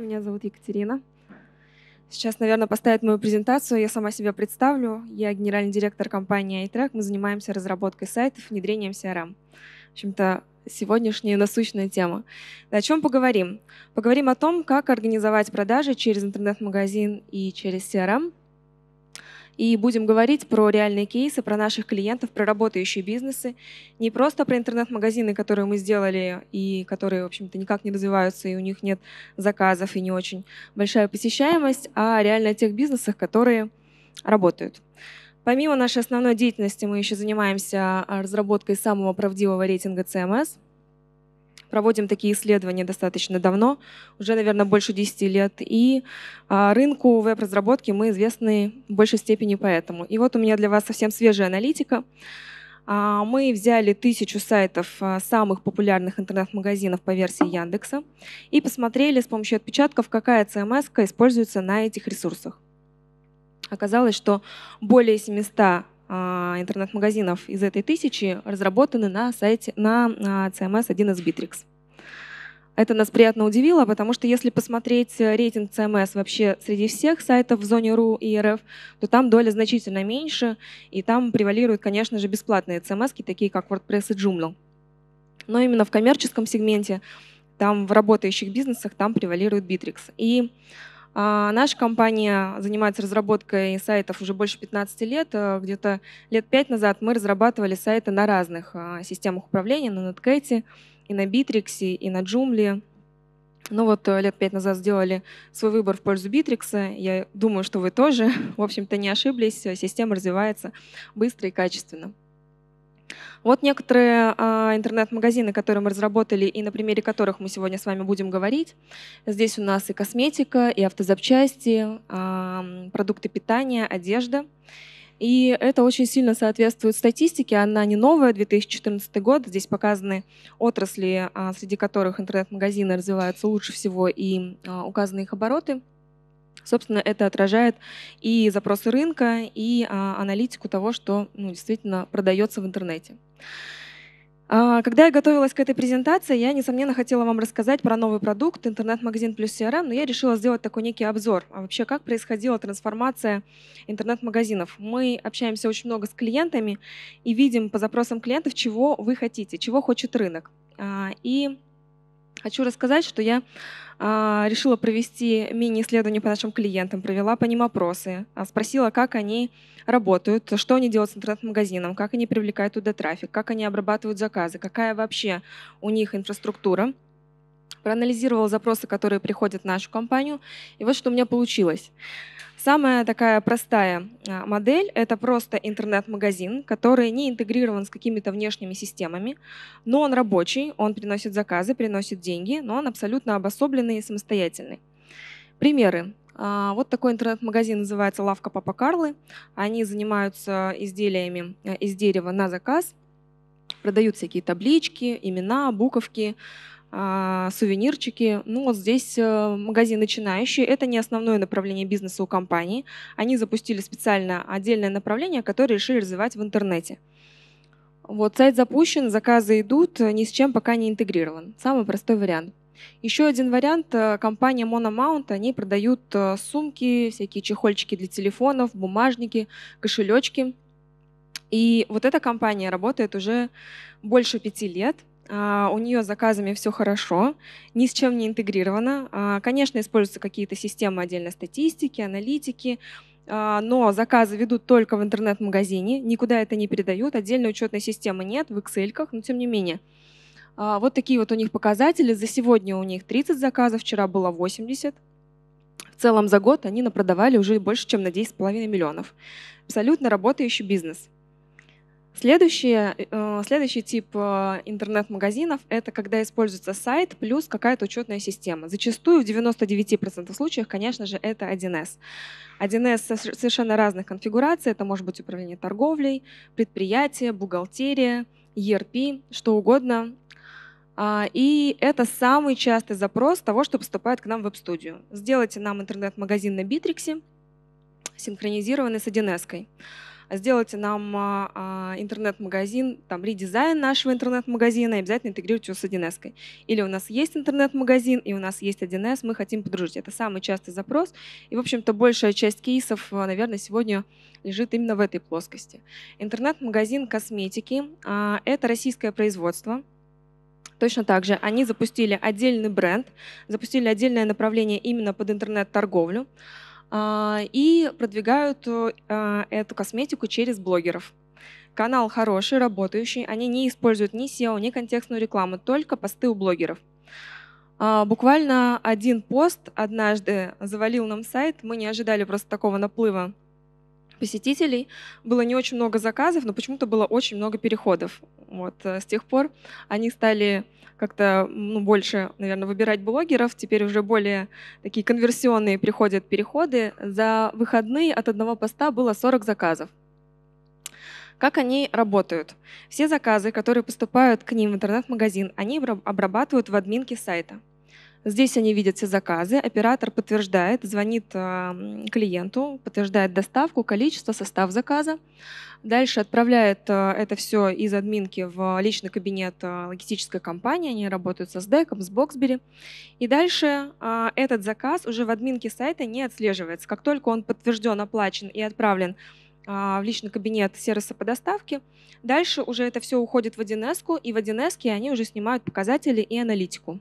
Меня зовут Екатерина. Сейчас, наверное, поставят мою презентацию. Я сама себя представлю. Я генеральный директор компании iTrack. Мы занимаемся разработкой сайтов, внедрением CRM. В общем-то, сегодняшняя насущная тема. О чем поговорим? Поговорим о том, как организовать продажи через интернет-магазин и через CRM – и будем говорить про реальные кейсы, про наших клиентов, про работающие бизнесы. Не просто про интернет-магазины, которые мы сделали и которые, в общем-то, никак не развиваются, и у них нет заказов и не очень большая посещаемость, а реально о тех бизнесах, которые работают. Помимо нашей основной деятельности мы еще занимаемся разработкой самого правдивого рейтинга CMS – проводим такие исследования достаточно давно, уже, наверное, больше 10 лет. И а, рынку веб-разработки мы известны в большей степени поэтому. И вот у меня для вас совсем свежая аналитика. А, мы взяли тысячу сайтов а, самых популярных интернет-магазинов по версии Яндекса и посмотрели с помощью отпечатков, какая CMS ка используется на этих ресурсах. Оказалось, что более 700 а, интернет-магазинов из этой тысячи разработаны на сайте на CMS а, 1 эм из Bittrex. Это нас приятно удивило, потому что если посмотреть э, рейтинг CMS эм вообще среди всех сайтов в зоне РУ и РФ, то там доля значительно меньше, и там превалируют, конечно же, бесплатные CMS, эм такие как WordPress и Joomla. Но именно в коммерческом сегменте, там в работающих бизнесах, там превалирует Bittrex. И а, наша компания занимается разработкой сайтов уже больше 15 лет. Э, где-то лет 5 назад мы разрабатывали сайты на разных а, системах управления, на Netcat, и на Bittrex, и на Joomla. Ну вот э, лет пять назад сделали свой выбор в пользу Битрикса. Я думаю, что вы тоже, в общем-то, не ошиблись. Система развивается быстро и качественно. Вот некоторые а, интернет-магазины, которые мы разработали и на примере которых мы сегодня с вами будем говорить. Здесь у нас и косметика, и автозапчасти, а, продукты питания, одежда. И это очень сильно соответствует статистике. Она не новая, 2014 год. Здесь показаны отрасли, а, среди которых интернет-магазины развиваются лучше всего и а, указаны их обороты – Собственно, это отражает и запросы рынка, и а, аналитику того, что ну, действительно продается в интернете. А, когда я готовилась к этой презентации, я, несомненно, хотела вам рассказать про новый продукт «Интернет-магазин плюс CRM», эм», но я решила сделать такой некий обзор. А вообще, как происходила трансформация интернет-магазинов? Мы общаемся очень много с клиентами и видим по запросам клиентов, чего вы хотите, чего хочет рынок. А, и Хочу рассказать, что я а, решила провести мини-исследование по нашим клиентам, провела по ним опросы, а, спросила, как они работают, что они делают с интернет-магазином, как они привлекают туда трафик, как они обрабатывают заказы, какая вообще у них инфраструктура проанализировала запросы, которые приходят в нашу компанию, и вот что у меня получилось. Самая такая простая а, модель – это просто интернет-магазин, который не интегрирован с какими-то внешними системами, но он рабочий, он приносит заказы, приносит деньги, но он абсолютно обособленный и самостоятельный. Примеры. А, вот такой интернет-магазин называется «Лавка Папа Карлы». Они занимаются изделиями э, из дерева на заказ, продают всякие таблички, имена, буковки, а, сувенирчики. Ну вот здесь э, магазин начинающий. Это не основное направление бизнеса у компании. Они запустили специально отдельное направление, которое решили развивать в интернете. Вот сайт запущен, заказы идут, э, ни с чем пока не интегрирован. Самый простой вариант. Еще один вариант. Э, компания Monomount, они продают сумки, всякие чехольчики для телефонов, бумажники, кошелечки. И вот эта компания работает уже больше пяти лет – а, у нее с заказами все хорошо, ни с чем не интегрировано. А, конечно, используются какие-то системы отдельно статистики, аналитики, а, но заказы ведут только в интернет-магазине, никуда это не передают, отдельной учетной системы нет, в Excel, но тем не менее. Вот такие вот у них показатели. За сегодня у них 30 заказов, вчера было 80. В целом за год они напродавали уже больше, чем на 10,5 миллионов. Абсолютно работающий бизнес – Следующий, э, следующий тип э, интернет-магазинов – это когда используется сайт плюс какая-то учетная система. Зачастую в 99% случаев, конечно же, это 1С. 1С совершенно разных конфигураций. Это может быть управление торговлей, предприятие, бухгалтерия, ERP, что угодно. А, и это самый частый запрос того, что поступает к нам в веб-студию. Сделайте нам интернет-магазин на Битриксе, синхронизированный с 1С. -кой. А сделайте нам а, а, интернет-магазин, там, редизайн нашего интернет-магазина, и обязательно интегрируйте его с 1С. -кой. Или у нас есть интернет-магазин, и у нас есть 1С, мы хотим подружить. Это самый частый запрос, и, в общем-то, большая часть кейсов, наверное, сегодня лежит именно в этой плоскости. Интернет-магазин косметики – это российское производство, Точно так же они запустили отдельный бренд, запустили отдельное направление именно под интернет-торговлю. А, и продвигают э, а, эту косметику через блогеров. Канал хороший, работающий, они не используют ни SEO, ни контекстную рекламу, только посты у блогеров. А, буквально один пост однажды завалил нам сайт, мы не ожидали просто такого наплыва посетителей. Было не очень много заказов, но почему-то было очень много переходов. Вот э, с тех пор они стали как-то ну, больше, наверное, выбирать блогеров. Теперь уже более такие конверсионные приходят переходы. За выходные от одного поста было 40 заказов. Как они работают? Все заказы, которые поступают к ним в интернет-магазин, они обрабатывают в админке сайта – Здесь они видят все заказы, оператор подтверждает, звонит эм, клиенту, подтверждает доставку, количество, состав заказа. Дальше отправляет э, это все из админки в личный кабинет э, логистической компании. Они работают со SDEC, с Боксбери. И дальше э, этот заказ уже в админке сайта не отслеживается. Как только он подтвержден, оплачен и отправлен в личный кабинет сервиса по доставке. Дальше уже это все уходит в 1С, и в 1С они уже снимают показатели и аналитику.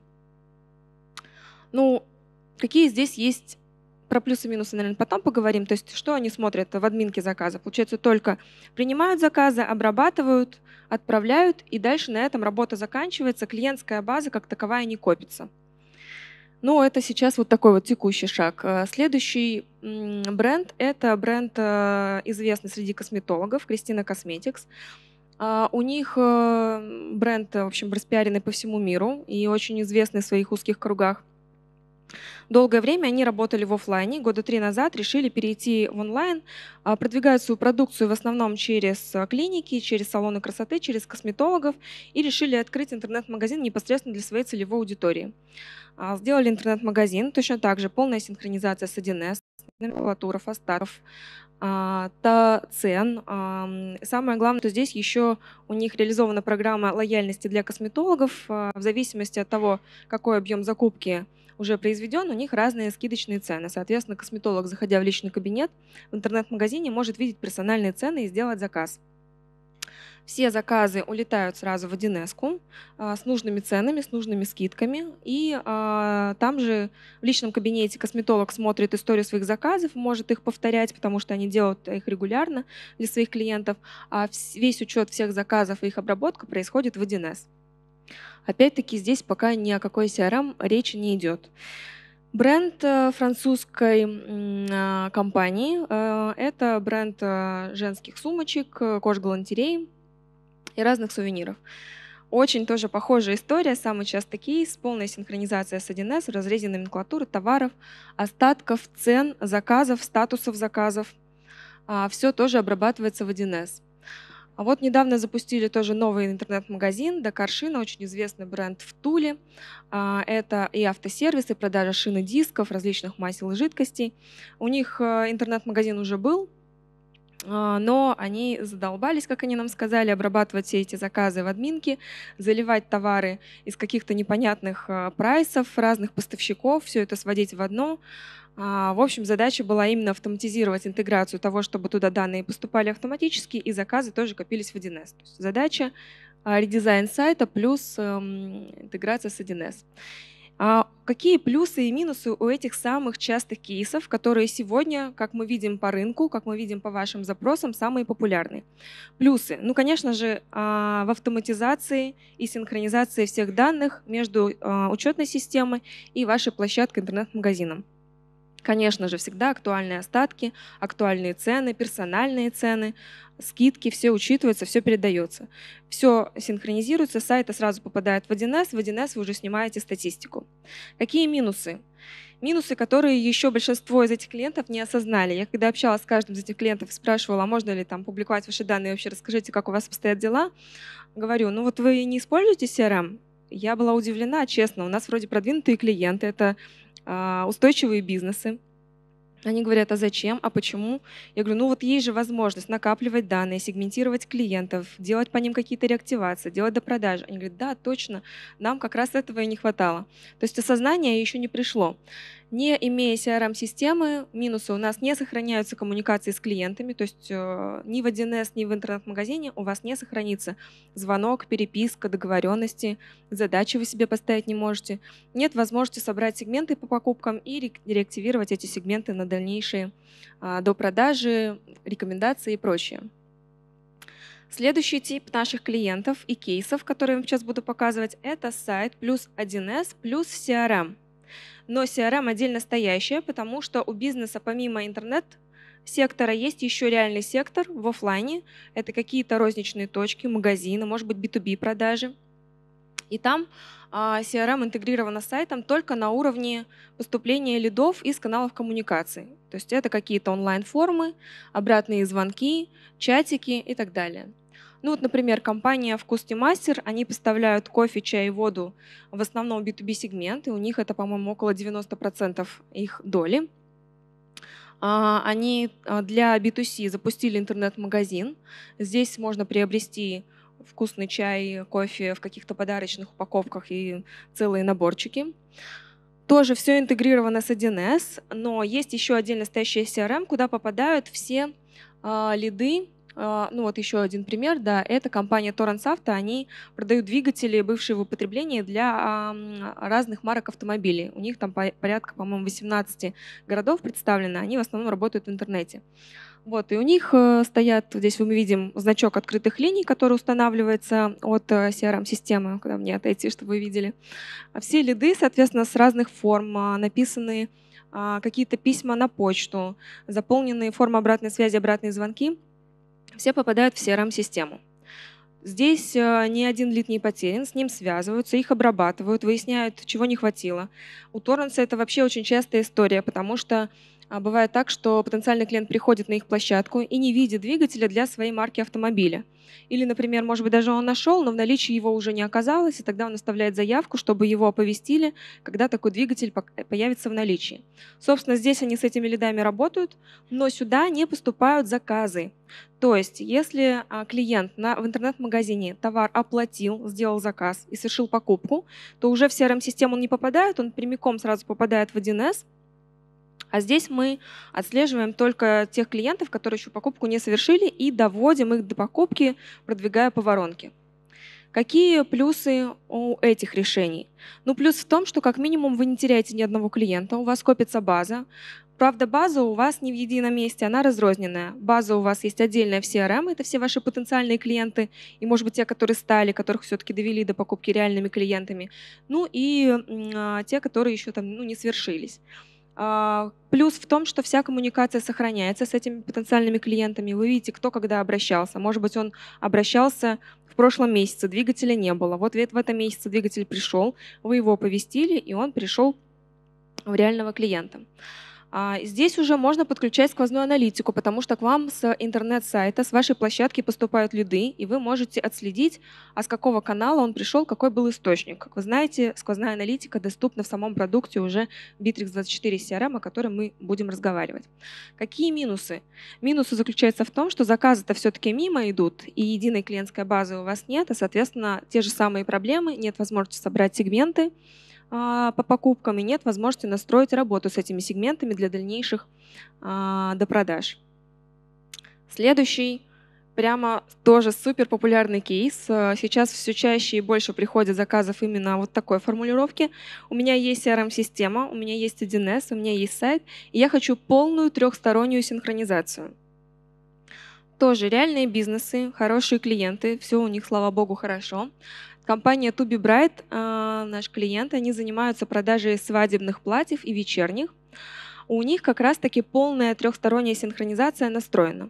Ну, какие здесь есть про плюсы и минусы, наверное, потом поговорим. То есть что они смотрят в админке заказа? Получается, только принимают заказы, обрабатывают, отправляют, и дальше на этом работа заканчивается, клиентская база как таковая не копится. Ну, это сейчас вот такой вот текущий шаг. Э, следующий бренд – это бренд, э, известный среди косметологов, Кристина Косметикс. А, у них э, бренд, в общем, распиаренный по всему миру и очень известный в своих узких кругах – Долгое время они работали в офлайне, года три назад решили перейти в онлайн, а, продвигают свою продукцию в основном через а, клиники, через салоны красоты, через косметологов и решили открыть интернет-магазин непосредственно для своей целевой аудитории. А, сделали интернет-магазин, точно так же полная синхронизация с 1С, номенклатура, фастаров, цен. Самое главное, что здесь еще у них реализована программа лояльности для косметологов. В зависимости от того, какой объем закупки – уже произведен, у них разные скидочные цены. Соответственно, косметолог, заходя в личный кабинет, в интернет-магазине может видеть персональные цены и сделать заказ. Все заказы улетают сразу в 1 а, с нужными ценами, с нужными скидками. И а, там же в личном кабинете косметолог смотрит историю своих заказов, может их повторять, потому что они делают их регулярно для своих клиентов. А весь учет всех заказов и их обработка происходит в 1 Опять-таки здесь пока ни о какой CRM эм речи не идет. Бренд э, французской а, компании э, – это бренд э, женских сумочек, кожгалантерей и разных сувениров. Очень тоже похожая история, самый частый кейс, полная синхронизация с 1С в разрезе номенклатуры товаров, остатков, цен, заказов, статусов заказов. А, Все тоже обрабатывается в 1С. А вот недавно запустили тоже новый интернет-магазин «Дакар Шина», очень известный бренд в Туле. А, это и автосервисы, и продажа шин и дисков, различных масел и жидкостей. У них э, интернет-магазин уже был, а, но они задолбались, как они нам сказали, обрабатывать все эти заказы в админке, заливать товары из каких-то непонятных а, прайсов, разных поставщиков, все это сводить в одно. А, в общем, задача была именно автоматизировать интеграцию того, чтобы туда данные поступали автоматически, и заказы тоже копились в 1С. задача редизайн сайта плюс эм, интеграция с 1С. А какие плюсы и минусы у этих самых частых кейсов, которые сегодня, как мы видим по рынку, как мы видим по вашим запросам, самые популярные? Плюсы. Ну, конечно же, а, в автоматизации и синхронизации всех данных между а, учетной системой и вашей площадкой интернет-магазином. Конечно же, всегда актуальные остатки, актуальные цены, персональные цены, скидки, все учитывается, все передается. Все синхронизируется, сайты сразу попадают в 1С, в 1С вы уже снимаете статистику. Какие минусы? Минусы, которые еще большинство из этих клиентов не осознали. Я когда общалась с каждым из этих клиентов и спрашивала, а можно ли там публиковать ваши данные, вообще расскажите, как у вас обстоят дела, говорю, ну вот вы не используете CRM, я была удивлена, честно. У нас вроде продвинутые клиенты, это а, устойчивые бизнесы. Они говорят, а зачем, а почему? Я говорю, ну вот есть же возможность накапливать данные, сегментировать клиентов, делать по ним какие-то реактивации, делать до продажи. Они говорят, да, точно, нам как раз этого и не хватало. То есть осознание еще не пришло. Не имея CRM-системы, минусы у нас не сохраняются коммуникации с клиентами, то есть э, ни в 1С, ни в интернет-магазине у вас не сохранится звонок, переписка, договоренности, задачи вы себе поставить не можете. Нет возможности собрать сегменты по покупкам и реактивировать эти сегменты на дальнейшие э, до продажи, рекомендации и прочее. Следующий тип наших клиентов и кейсов, которые я вам сейчас буду показывать, это сайт плюс 1С плюс CRM – но CRM отдельно стоящая, потому что у бизнеса помимо интернет сектора есть еще реальный сектор в офлайне. Это какие-то розничные точки, магазины, может быть, B2B продажи. И там а, CRM интегрирована с сайтом только на уровне поступления лидов из каналов коммуникации. То есть это какие-то онлайн-формы, обратные звонки, чатики и так далее. Ну вот, например, компания «Вкусный мастер», они поставляют кофе, чай и воду в основном B2B-сегмент, и у них это, по-моему, около 90% их доли. А, они а, для B2C запустили интернет-магазин. Здесь можно приобрести вкусный чай, кофе в каких-то подарочных упаковках и целые наборчики. Тоже все интегрировано с 1С, но есть еще отдельно стоящая CRM, эм, куда попадают все а, лиды а, ну вот еще один пример, да, это компания Torrance Auto, они продают двигатели, бывшие в употреблении для разных марок автомобилей. У них там порядка, по-моему, 18 городов представлены. они в основном работают в интернете. Вот, и у них э, стоят, здесь мы видим значок открытых линий, который устанавливается от э, CRM-системы, куда мне отойти, чтобы вы видели. А все лиды, соответственно, с разных форм, а, написаны какие-то письма на почту, заполненные формы обратной связи, обратные звонки – все попадают в CRM-систему. Здесь э, ни один лид не потерян, с ним связываются, их обрабатывают, выясняют, чего не хватило. У Торренса это вообще очень частая история, потому что а Бывает так, что потенциальный клиент приходит на их площадку и не видит двигателя для своей марки автомобиля. Или, например, может быть, даже он нашел, но в наличии его уже не оказалось, и тогда он оставляет заявку, чтобы его оповестили, когда такой двигатель появится в наличии. Собственно, здесь они с этими лидами работают, но сюда не поступают заказы. То есть, если а, клиент на, в интернет-магазине товар оплатил, сделал заказ и совершил покупку, то уже в CRM-систему он не попадает, он прямиком сразу попадает в 1С, а здесь мы отслеживаем только тех клиентов, которые еще покупку не совершили, и доводим их до покупки, продвигая по воронке. Какие плюсы у этих решений? Ну, плюс в том, что как минимум вы не теряете ни одного клиента, у вас копится база. Правда, база у вас не в едином месте, она разрозненная. База у вас есть отдельная в CRM, эм, это все ваши потенциальные клиенты, и, может быть, те, которые стали, которых все-таки довели до покупки реальными клиентами, ну и э, те, которые еще там ну, не свершились. А, плюс в том, что вся коммуникация сохраняется с этими потенциальными клиентами. Вы видите, кто когда обращался. Может быть, он обращался в прошлом месяце, двигателя не было. Вот в этом месяце двигатель пришел, вы его повестили и он пришел в реального клиента. А, здесь уже можно подключать сквозную аналитику, потому что к вам с интернет-сайта, с вашей площадки поступают лиды, и вы можете отследить, а с какого канала он пришел, какой был источник. Как вы знаете, сквозная аналитика доступна в самом продукте уже Bittrex24 CRM, о котором мы будем разговаривать. Какие минусы? Минусы заключаются в том, что заказы-то все-таки мимо идут, и единой клиентской базы у вас нет, а, соответственно, те же самые проблемы, нет возможности собрать сегменты, а, по покупкам и нет возможности настроить работу с этими сегментами для дальнейших а, допродаж. Следующий прямо тоже супер популярный кейс. А, сейчас все чаще и больше приходят заказов именно вот такой формулировки. У меня есть CRM-система, у меня есть 1С, у меня есть сайт, и я хочу полную трехстороннюю синхронизацию. Тоже реальные бизнесы, хорошие клиенты, все у них, слава богу, хорошо. Компания Туби Брайт, наш клиент, они занимаются продажей свадебных платьев и вечерних. У них как раз-таки полная трехсторонняя синхронизация настроена.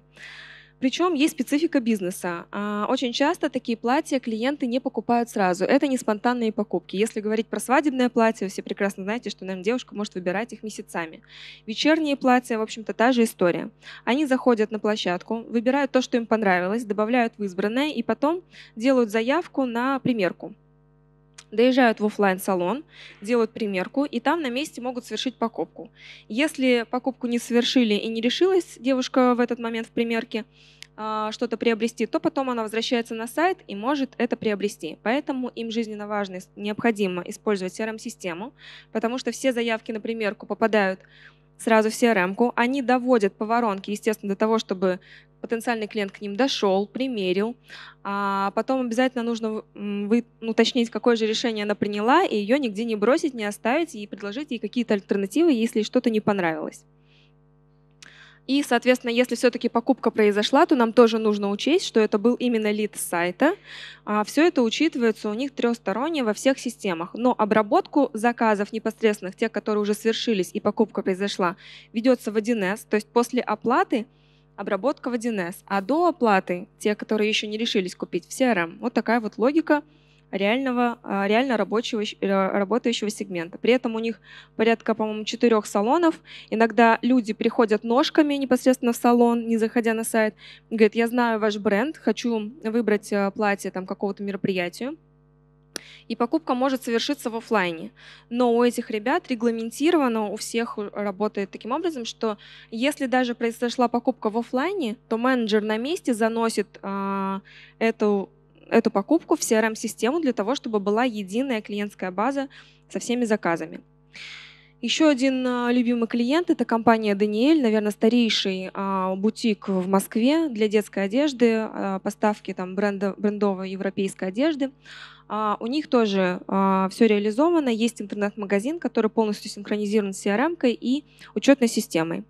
Причем есть специфика бизнеса. А, очень часто такие платья клиенты не покупают сразу. Это не спонтанные покупки. Если говорить про свадебное платье, все прекрасно знаете, что, наверное, девушка может выбирать их месяцами. Вечерние платья, в общем-то, та же история. Они заходят на площадку, выбирают то, что им понравилось, добавляют в избранное и потом делают заявку на примерку доезжают в офлайн салон делают примерку, и там на месте могут совершить покупку. Если покупку не совершили и не решилась девушка в этот момент в примерке, а, что-то приобрести, то потом она возвращается на сайт и может это приобрести. Поэтому им жизненно важно, необходимо использовать CRM-систему, потому что все заявки на примерку попадают сразу в CRM-ку. Они доводят по воронке, естественно, до того, чтобы потенциальный клиент к ним дошел, примерил. А потом обязательно нужно вы, уточнить, какое же решение она приняла, и ее нигде не бросить, не оставить, и предложить ей какие-то альтернативы, если что-то не понравилось. И, соответственно, если все-таки покупка произошла, то нам тоже нужно учесть, что это был именно лид сайта. А, Все это учитывается у них трехсторонне во всех системах. Но обработку заказов непосредственных, тех, которые уже свершились и покупка произошла, ведется в 1С. То есть после оплаты обработка в 1С, а до оплаты те, которые еще не решились купить в CRM. Эм. Вот такая вот логика – реального, а, реально рабочего, э, работающего сегмента. При этом у них порядка, по-моему, четырех салонов. Иногда люди приходят ножками непосредственно в салон, не заходя на сайт, говорят, я знаю ваш бренд, хочу выбрать э, платье там какого-то мероприятия и покупка может совершиться в офлайне. Но у этих ребят регламентировано, у всех работает таким образом, что если даже произошла покупка в офлайне, то менеджер на месте заносит э, эту эту покупку в CRM-систему для того, чтобы была единая клиентская база со всеми заказами. Еще один э, любимый клиент – это компания «Даниэль», наверное, старейший а, бутик в Москве для детской одежды, а, поставки там бренда, брендовой европейской одежды. А, у них тоже все реализовано, есть интернет-магазин, который полностью синхронизирован с CRM-кой и учетной системой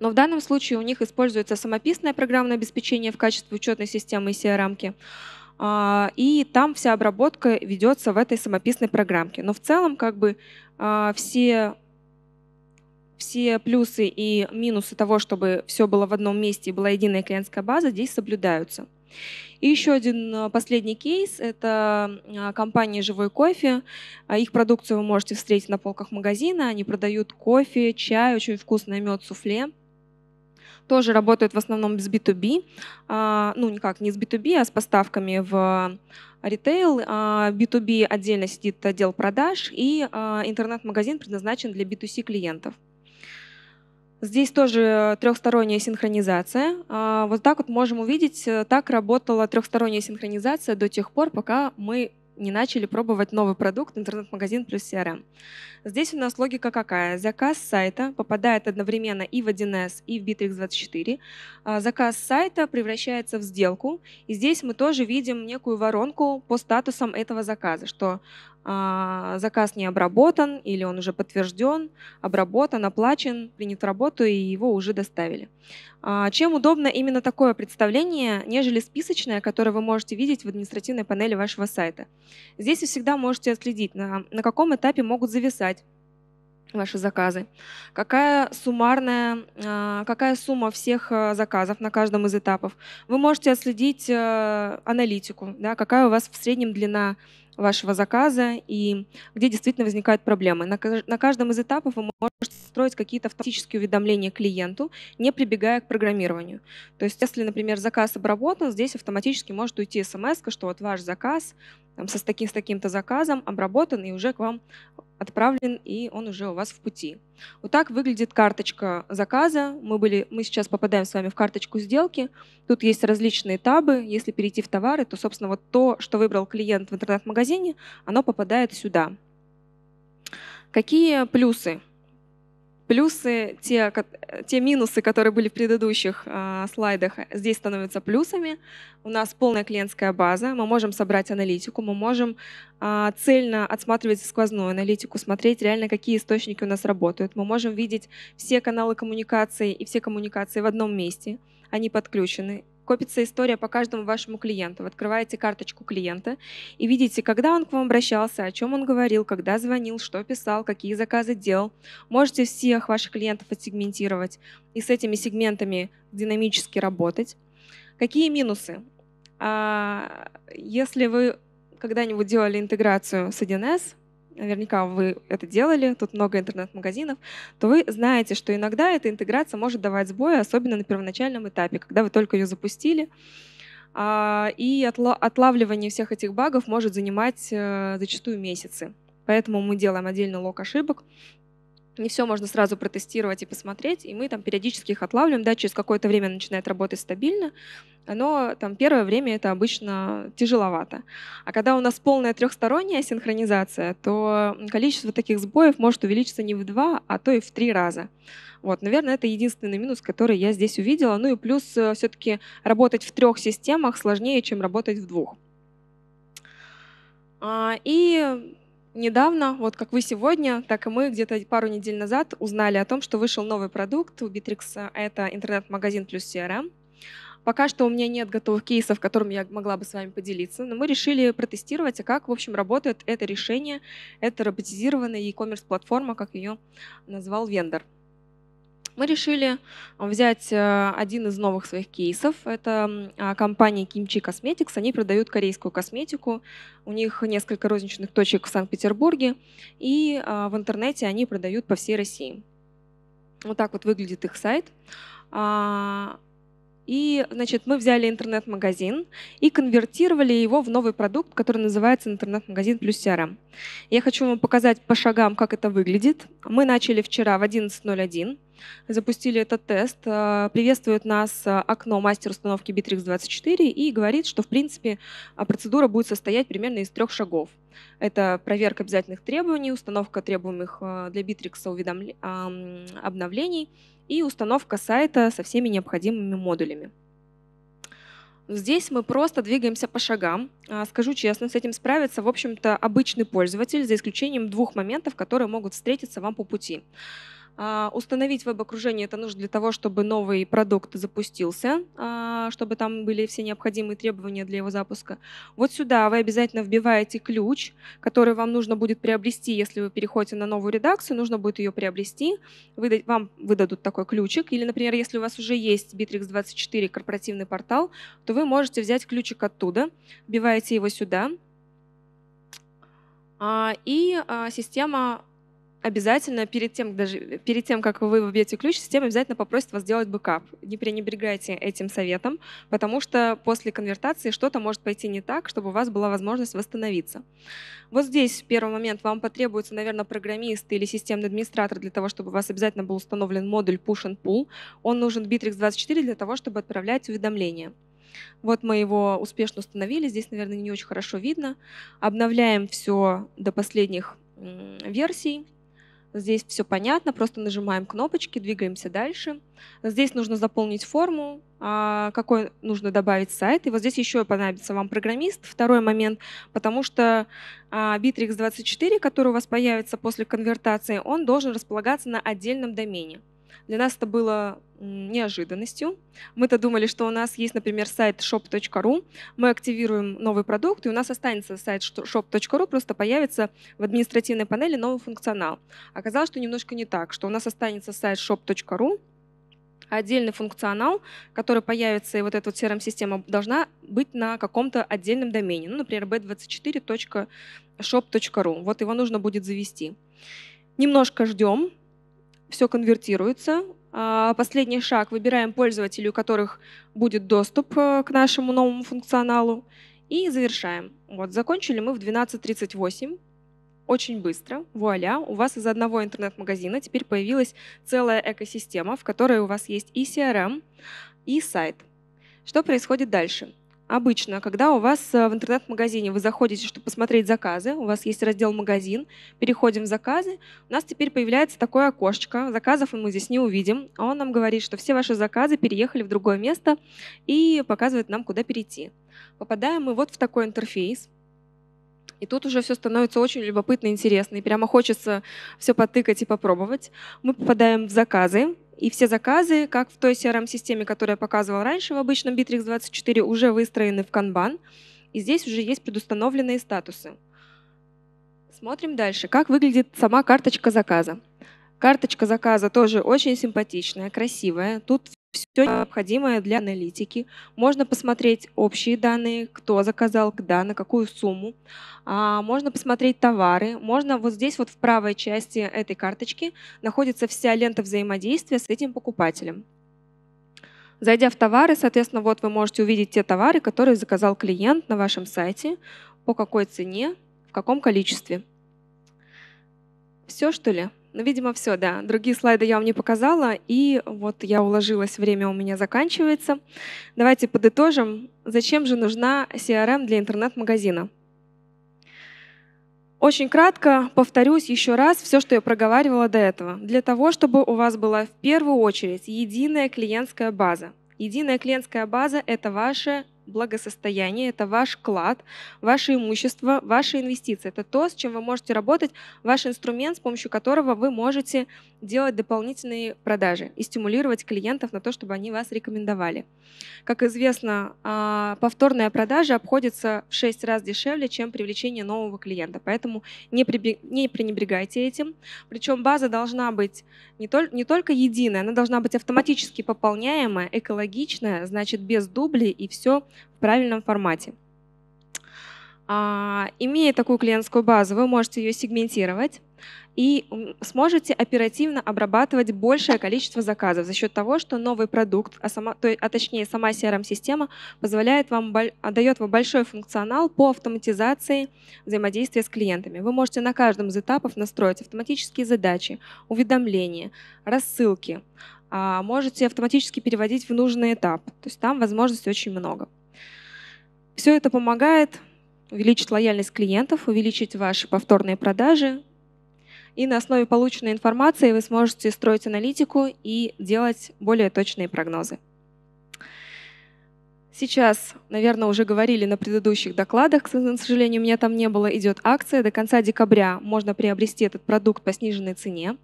но в данном случае у них используется самописное программное обеспечение в качестве учетной системы и CRM-ки, а, и там вся обработка ведется в этой самописной программке. Но в целом как бы а, все все плюсы и минусы того, чтобы все было в одном месте и была единая клиентская база, здесь соблюдаются. И еще один а, последний кейс – это компания «Живой кофе». Их продукцию вы можете встретить на полках магазина. Они продают кофе, чай, очень вкусный мед, суфле – тоже работают в основном с B2B, а, ну никак не с B2B, а с поставками в а, ритейл, B2B а, отдельно сидит отдел продаж, и интернет-магазин предназначен для B2C клиентов. Здесь тоже трехсторонняя синхронизация. Вот так вот можем увидеть, э, так работала трехсторонняя синхронизация до тех пор, пока мы не начали пробовать новый продукт интернет-магазин плюс CRM. Эм. Здесь у нас логика какая? Заказ сайта попадает одновременно и в 1С, и в Bittrex24. А, заказ сайта превращается в сделку, и здесь мы тоже видим некую воронку по статусам этого заказа, что а, заказ не обработан или он уже подтвержден, обработан, оплачен, принят в работу и его уже доставили. А, чем удобно именно такое представление, нежели списочное, которое вы можете видеть в административной панели вашего сайта. Здесь вы всегда можете отследить, на, на каком этапе могут зависать ваши заказы, какая суммарная, а, какая сумма всех заказов на каждом из этапов. Вы можете отследить аналитику, да, какая у вас в среднем длина вашего заказа и где действительно возникают проблемы. На, на каждом из этапов вы можете строить какие-то автоматические уведомления клиенту, не прибегая к программированию. То есть, если, например, заказ обработан, здесь автоматически может уйти смс, что вот ваш заказ там, со таким, с таким-то заказом обработан и уже к вам отправлен, и он уже у вас в пути. Вот так выглядит карточка заказа. Мы, были, мы сейчас попадаем с вами в карточку сделки. Тут есть различные табы. Если перейти в товары, то, собственно, вот то, что выбрал клиент в интернет-магазине, оно попадает сюда. Какие плюсы? плюсы, те, те минусы, которые были в предыдущих э, слайдах, здесь становятся плюсами. У нас полная клиентская база, мы можем собрать аналитику, мы можем э, цельно отсматривать сквозную аналитику, смотреть реально, какие источники у нас работают. Мы можем видеть все каналы коммуникации и все коммуникации в одном месте, они подключены копится история по каждому вашему клиенту. Вы открываете карточку клиента и видите, когда он к вам обращался, о чем он говорил, когда звонил, что писал, какие заказы делал. Можете всех ваших клиентов отсегментировать и с этими сегментами динамически работать. Какие минусы? А, если вы когда-нибудь делали интеграцию с 1С, наверняка вы это делали, тут много интернет-магазинов, то вы знаете, что иногда эта интеграция может давать сбои, особенно на первоначальном этапе, когда вы только ее запустили. А, и отлавливание всех этих багов может занимать э, зачастую месяцы. Поэтому мы делаем отдельный лог ошибок, не все можно сразу протестировать и посмотреть, и мы там периодически их отлавливаем, да, через какое-то время начинает работать стабильно, но там первое время это обычно тяжеловато. А когда у нас полная трехсторонняя синхронизация, то количество таких сбоев может увеличиться не в два, а то и в три раза. Вот, наверное, это единственный минус, который я здесь увидела. Ну и плюс э, все-таки работать в трех системах сложнее, чем работать в двух. А, и недавно, вот как вы сегодня, так и мы где-то пару недель назад узнали о том, что вышел новый продукт у Bittrex. А это интернет-магазин плюс CRM. Пока что у меня нет готовых кейсов, которыми я могла бы с вами поделиться, но мы решили протестировать, а как, в общем, работает это решение. Это роботизированная e-commerce платформа, как ее назвал вендор мы решили э, взять э, один из новых своих кейсов. Это а, компания Kimchi Cosmetics. Они продают корейскую косметику. У них несколько розничных точек в Санкт-Петербурге. И э, в интернете они продают по всей России. Вот так вот выглядит их сайт. А, и, значит, мы взяли интернет-магазин и конвертировали его в новый продукт, который называется интернет-магазин плюс CRM. Я хочу вам показать по шагам, как это выглядит. Мы начали вчера в 11.01 запустили этот тест. Э, приветствует нас э, окно мастер установки Bittrex24 и говорит, что, в принципе, а, процедура будет состоять примерно из трех шагов. Это проверка обязательных требований, установка требуемых э, для Bittrex уведомле... обновлений и установка сайта со всеми необходимыми модулями. Здесь мы просто двигаемся по шагам. А, скажу честно, с этим справится, в общем-то, обычный пользователь, за исключением двух моментов, которые могут встретиться вам по пути. А, установить веб-окружение это нужно для того, чтобы новый продукт запустился, а, чтобы там были все необходимые требования для его запуска. Вот сюда вы обязательно вбиваете ключ, который вам нужно будет приобрести, если вы переходите на новую редакцию, нужно будет ее приобрести. вам выдадут такой ключик. Или, например, если у вас уже есть Bittrex24 корпоративный портал, то вы можете взять ключик оттуда, вбиваете его сюда, а, и система обязательно перед тем, даже перед тем, как вы выбьете ключ, система обязательно попросит вас сделать бэкап. Не пренебрегайте этим советом, потому что после конвертации что-то может пойти не так, чтобы у вас была возможность восстановиться. Вот здесь в первый момент вам потребуется, наверное, программист или системный администратор для того, чтобы у вас обязательно был установлен модуль Push and Pull. Он нужен в Bittrex 24 для того, чтобы отправлять уведомления. Вот мы его успешно установили. Здесь, наверное, не очень хорошо видно. Обновляем все до последних версий Здесь все понятно, просто нажимаем кнопочки, двигаемся дальше. Здесь нужно заполнить форму, а, какой нужно добавить сайт. И вот здесь еще понадобится вам программист. Второй момент, потому что а, Bittrex24, который у вас появится после конвертации, он должен располагаться на отдельном домене. Для нас это было неожиданностью. Мы-то думали, что у нас есть, например, сайт shop.ru, мы активируем новый продукт, и у нас останется сайт shop.ru, просто появится в административной панели новый функционал. Оказалось, что немножко не так, что у нас останется сайт shop.ru, отдельный функционал, который появится, и вот эта вот CRM-система должна быть на каком-то отдельном домене. Ну, например, b24.shop.ru. Вот его нужно будет завести. Немножко ждем, все конвертируется. А, последний шаг. Выбираем пользователей, у которых будет доступ э, к нашему новому функционалу. И завершаем. Вот, закончили мы в 12.38. Очень быстро, вуаля, у вас из одного интернет-магазина теперь появилась целая экосистема, в которой у вас есть и CRM, и сайт. Что происходит дальше? Обычно, когда у вас э, в интернет-магазине вы заходите, чтобы посмотреть заказы, у вас есть раздел «Магазин», переходим в «Заказы», у нас теперь появляется такое окошечко, заказов мы здесь не увидим, а он нам говорит, что все ваши заказы переехали в другое место и показывает нам, куда перейти. Попадаем мы вот в такой интерфейс, и тут уже все становится очень любопытно и интересно, и прямо хочется все потыкать и попробовать. Мы попадаем в заказы, и все заказы, как в той CRM-системе, которую я показывал раньше в обычном Bittrex 24, уже выстроены в Kanban, и здесь уже есть предустановленные статусы. Смотрим дальше, как выглядит сама карточка заказа. Карточка заказа тоже очень симпатичная, красивая. Тут все необходимое для аналитики. Можно посмотреть общие данные, кто заказал, когда, на какую сумму. А, можно посмотреть товары. Можно вот здесь вот в правой части этой карточки находится вся лента взаимодействия с этим покупателем. Зайдя в товары, соответственно, вот вы можете увидеть те товары, которые заказал клиент на вашем сайте, по какой цене, в каком количестве. Все, что ли? Ну, видимо, все, да. Другие слайды я вам не показала, и вот я уложилась, время у меня заканчивается. Давайте подытожим, зачем же нужна CRM для интернет-магазина. Очень кратко повторюсь еще раз все, что я проговаривала до этого. Для того, чтобы у вас была в первую очередь единая клиентская база. Единая клиентская база — это ваше благосостояние, это ваш клад ваше имущество, ваши инвестиции. Это то, с чем вы можете работать, ваш инструмент, с помощью которого вы можете делать дополнительные продажи и стимулировать клиентов на то, чтобы они вас рекомендовали. Как известно, а, повторная продажа обходится в 6 раз дешевле, чем привлечение нового клиента, поэтому не, пренебрегайте этим. Причем база должна быть не, не только единая, она должна быть автоматически пополняемая, экологичная, значит, без дублей и все в правильном формате. А, имея такую клиентскую базу, вы можете ее сегментировать и сможете оперативно обрабатывать большее количество заказов за счет того, что новый продукт, а, сама, то, а точнее сама CRM-система позволяет вам, а, дает вам большой функционал по автоматизации взаимодействия с клиентами. Вы можете на каждом из этапов настроить автоматические задачи, уведомления, рассылки, а, можете автоматически переводить в нужный этап. То есть там возможностей очень много. Все это помогает увеличить лояльность клиентов, увеличить ваши повторные продажи. И на основе полученной информации вы сможете строить аналитику и делать более точные прогнозы. Сейчас, наверное, уже говорили на предыдущих докладах, к сожалению, у меня там не было, идет акция. До конца декабря можно приобрести этот продукт по сниженной цене.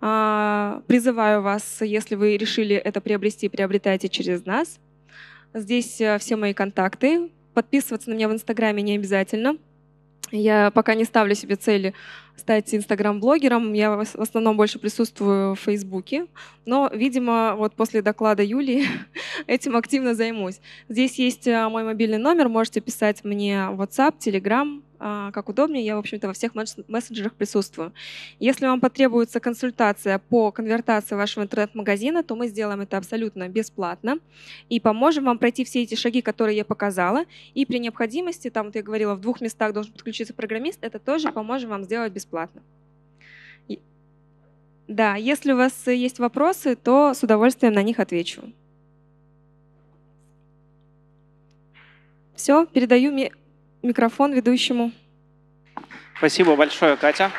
А, призываю вас, если вы решили это приобрести, приобретайте через нас. Здесь э, все мои контакты. Подписываться на меня в Инстаграме не обязательно. Я пока не ставлю себе цели стать инстаграм-блогером. Я в основном больше присутствую в Фейсбуке. Но, видимо, вот после доклада Юлии этим активно займусь. Здесь есть э, мой мобильный номер. Можете писать мне в WhatsApp, Telegram, а, как удобнее. Я, в общем-то, во всех мессенджерах присутствую. Если вам потребуется консультация по конвертации вашего интернет-магазина, то мы сделаем это абсолютно бесплатно и поможем вам пройти все эти шаги, которые я показала. И при необходимости, там вот я говорила, в двух местах должен подключиться программист, это тоже поможем вам сделать бесплатно. Да, если у вас есть вопросы, то с удовольствием на них отвечу. Все, передаю ми микрофон ведущему. Спасибо большое, Катя.